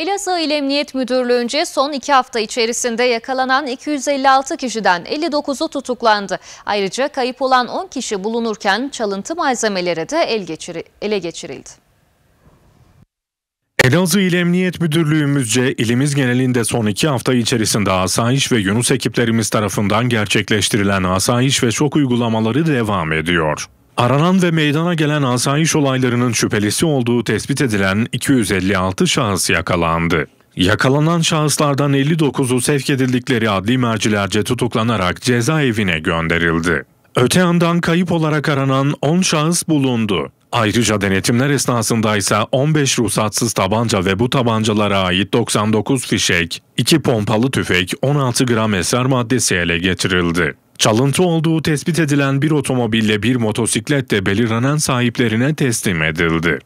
Elazığ İl Emniyet Müdürlüğü'nce son iki hafta içerisinde yakalanan 256 kişiden 59'u tutuklandı. Ayrıca kayıp olan 10 kişi bulunurken çalıntı malzemeleri de el geçiri ele geçirildi. Elazığ İl Emniyet Müdürlüğümüzce ilimiz genelinde son iki hafta içerisinde asayiş ve Yunus ekiplerimiz tarafından gerçekleştirilen asayiş ve şok uygulamaları devam ediyor. Aranan ve meydana gelen asayiş olaylarının şüphelisi olduğu tespit edilen 256 şahıs yakalandı. Yakalanan şahıslardan 59'u sevk edildikleri adli mercilerce tutuklanarak cezaevine gönderildi. Öte yandan kayıp olarak aranan 10 şahıs bulundu. Ayrıca denetimler esnasında ise 15 ruhsatsız tabanca ve bu tabancalara ait 99 fişek, 2 pompalı tüfek, 16 gram eser maddesi ele getirildi. Çalıntı olduğu tespit edilen bir otomobille bir motosiklet de belirlenen sahiplerine teslim edildi.